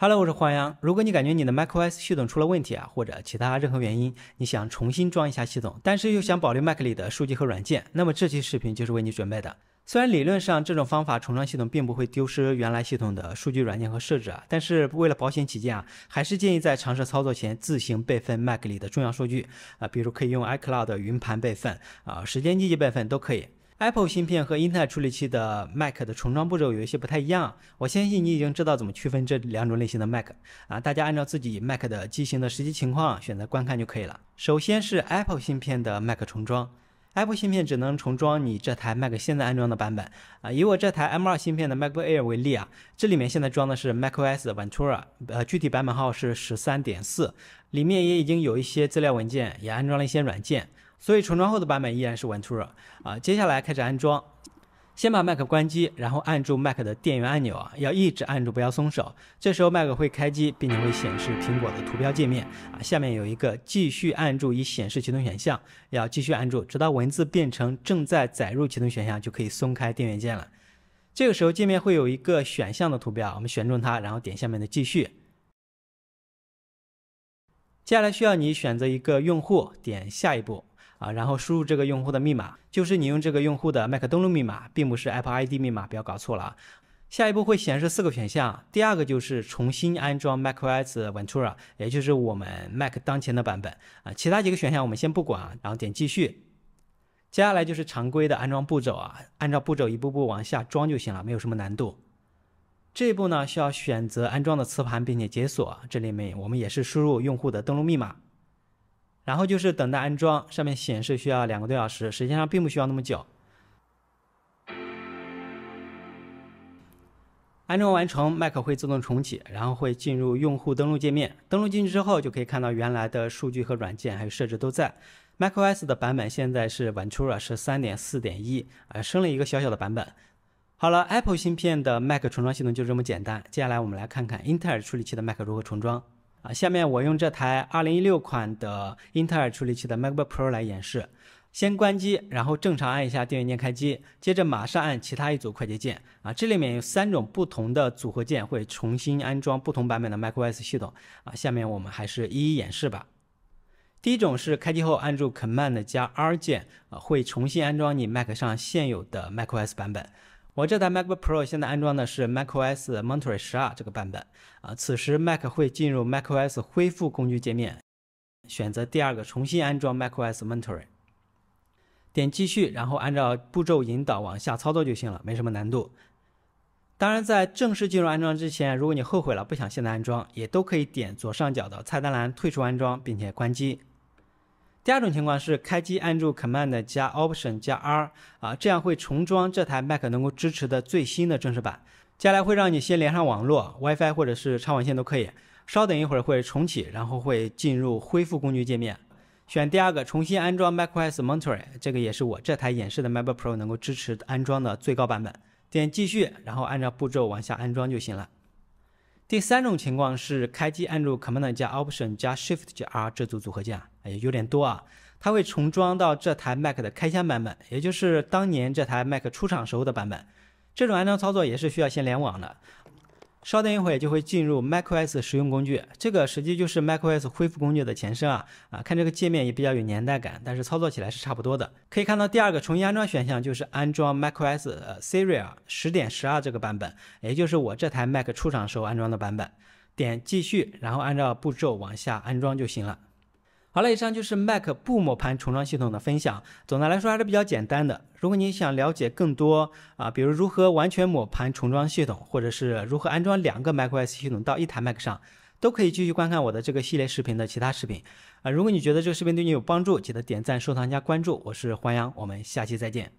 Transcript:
Hello，我是黄洋。如果你感觉你的 macOS 系统出了问题啊，或者其他任何原因，你想重新装一下系统，但是又想保留 Mac 里的数据和软件，那么这期视频就是为你准备的。虽然理论上这种方法重装系统并不会丢失原来系统的数据、软件和设置啊，但是为了保险起见啊，还是建议在尝试操作前自行备份 Mac 里的重要数据啊，比如可以用 iCloud 云盘备份啊，时间机器备份都可以。Apple 芯片和 Intel 处理器的 Mac 的重装步骤有一些不太一样，我相信你已经知道怎么区分这两种类型的 Mac 啊，大家按照自己 Mac 的机型的实际情况选择观看就可以了。首先是 Apple 芯片的 Mac 重装，Apple 芯片只能重装你这台 Mac 现在安装的版本啊，以我这台 M2 芯片的 MacBook Air 为例啊，这里面现在装的是 macOS Ventura，呃，具体版本号是十三点四，里面也已经有一些资料文件，也安装了一些软件。所以重装后的版本依然是 Ventura 啊，接下来开始安装，先把 Mac 关机，然后按住 Mac 的电源按钮啊，要一直按住不要松手，这时候 Mac 会开机，并且会显示苹果的图标界面啊，下面有一个继续按住以显示启动选项，要继续按住直到文字变成正在载入启动选项就可以松开电源键了，这个时候界面会有一个选项的图标，我们选中它，然后点下面的继续，接下来需要你选择一个用户，点下一步。啊，然后输入这个用户的密码，就是你用这个用户的 Mac 登录密码，并不是 Apple ID 密码，不要搞错了。下一步会显示四个选项，第二个就是重新安装 macOS Ventura，也就是我们 Mac 当前的版本啊。其他几个选项我们先不管，然后点继续。接下来就是常规的安装步骤啊，按照步骤一步步往下装就行了，没有什么难度。这一步呢需要选择安装的磁盘并且解锁，这里面我们也是输入用户的登录密码。然后就是等待安装，上面显示需要两个多小时，实际上并不需要那么久。安装完成，Mac 会自动重启，然后会进入用户登录界面。登录进去之后，就可以看到原来的数据和软件还有设置都在。macOS 的版本现在是 v u r 了，是三点四点一，啊升了一个小小的版本。好了，Apple 芯片的 Mac 重装系统就这么简单。接下来我们来看看英特尔处理器的 Mac 如何重装。啊，下面我用这台2016款的英特尔处理器的 MacBook Pro 来演示。先关机，然后正常按一下电源键开机，接着马上按其他一组快捷键。啊，这里面有三种不同的组合键会重新安装不同版本的 macOS 系统。啊，下面我们还是一一演示吧。第一种是开机后按住 Command 加 R 键，啊，会重新安装你 Mac 上现有的 macOS 版本。我这台 MacBook Pro 现在安装的是 macOS Monterey 十二这个版本，啊，此时 Mac 会进入 macOS 恢复工具界面，选择第二个重新安装 macOS Monterey，点继续，然后按照步骤引导往下操作就行了，没什么难度。当然，在正式进入安装之前，如果你后悔了，不想现在安装，也都可以点左上角的菜单栏退出安装，并且关机。第二种情况是开机按住 Command 加 Option 加 R 啊，这样会重装这台 Mac 能够支持的最新的正式版。接下来会让你先连上网络，WiFi 或者是插网线都可以。稍等一会儿会重启，然后会进入恢复工具界面，选第二个重新安装 macOS Monterey，这个也是我这台演示的 MacBook Pro 能够支持安装的最高版本。点继续，然后按照步骤往下安装就行了。第三种情况是开机按住 Command 加 Option 加 Shift 加 R 这组组合键。哎，有点多啊，它会重装到这台 Mac 的开箱版本，也就是当年这台 Mac 出厂时候的版本。这种安装操作也是需要先联网的，稍等一会就会进入 macOS 使用工具，这个实际就是 macOS 恢复工具的前身啊啊，看这个界面也比较有年代感，但是操作起来是差不多的。可以看到第二个重新安装选项就是安装 macOS s i r i a 十点十二这个版本，也就是我这台 Mac 出厂时候安装的版本。点继续，然后按照步骤往下安装就行了。好了，以上就是 Mac 不抹盘重装系统的分享。总的来说还是比较简单的。如果你想了解更多啊，比如如何完全抹盘重装系统，或者是如何安装两个 macOS 系统到一台 Mac 上，都可以继续观看我的这个系列视频的其他视频。啊，如果你觉得这个视频对你有帮助，记得点赞、收藏、加关注。我是黄洋，我们下期再见。